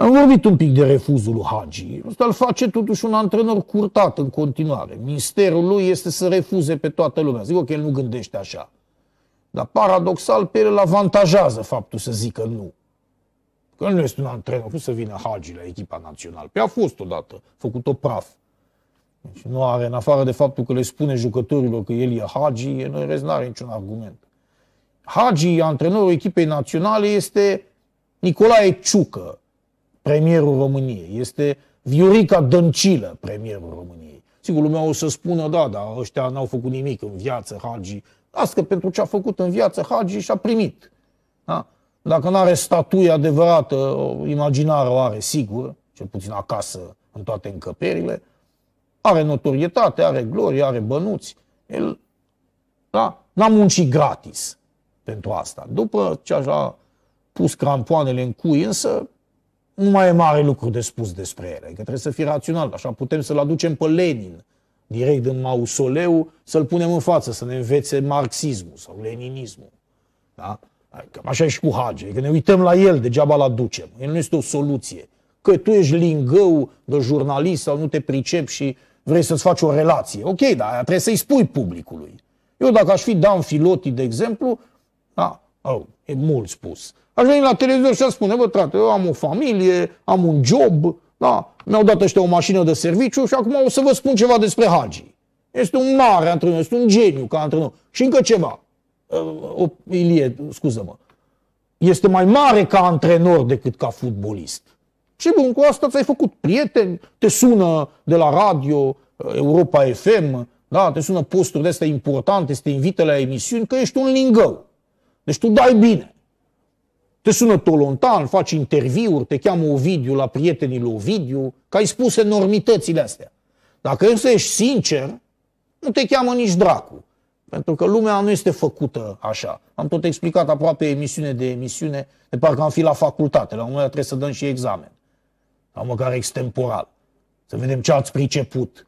Am vorbit un pic de refuzul lui Hagi. Asta îl face totuși un antrenor curtat în continuare. Misterul lui este să refuze pe toată lumea. Zic, ok, el nu gândește așa. Dar paradoxal, pe el îl avantajează faptul să zică nu. Că nu este un antrenor, Cum să vină Hagi la echipa națională. Pe păi a fost odată, făcut-o praf. Deci nu are, în afară de faptul că le spune jucătorilor că el e Hagi, el în rest nu are niciun argument. Hagi, antrenorul echipei naționale, este Nicolae Ciucă, premierul României, este Viorica Dăncilă premierul României. Sigur, lumea o să spună, da, dar ăștia n-au făcut nimic în viață, Hagi. Asta pentru ce a făcut în viață, Hagi și-a primit. Da? Dacă nu are statuie adevărată, o imaginară o are, sigur, cel puțin acasă, în toate încăperile, are notorietate, are glorie, are bănuți. El da? n-a muncit gratis pentru asta. După ce așa pus crampoanele în cui, însă nu mai e mare lucru de spus despre ele, că trebuie să fie rațional, așa putem să-l aducem pe Lenin direct în mausoleu, să-l punem în față, să ne învețe marxismul sau leninismul. Da? Cam adică, așa e și cu Hage, că ne uităm la el, degeaba la ducem. El nu este o soluție. Că tu ești lingău de jurnalist sau nu te pricep și vrei să-ți faci o relație. Ok, dar trebuie să-i spui publicului. Eu dacă aș fi Dan Filoti, de exemplu, da, Oh, e mult spus. Aș veni la televizor și aș spune, bă, trate, eu am o familie, am un job, da, mi-au dat ăștia o mașină de serviciu și acum o să vă spun ceva despre Hagi. Este un mare antrenor, este un geniu ca antrenor. Și încă ceva. Uh, o, Ilie, scuză-mă. Este mai mare ca antrenor decât ca futbolist. Și bun, cu asta ți-ai făcut prieteni, te sună de la radio, uh, Europa FM, da, te sună posturi de astea importante, te invită la emisiuni, că ești un lingău. Deci tu dai bine. Te sună Tolontan, faci interviuri, te cheamă Ovidiu la prietenii lui Ovidiu, că ai spus enormitățile astea. Dacă însă ești sincer, nu te cheamă nici dracu. Pentru că lumea nu este făcută așa. Am tot explicat aproape emisiune de emisiune, de parcă am fi la facultate. La un moment dat trebuie să dăm și examen. Sau măcar extemporal. Să vedem ce ați priceput.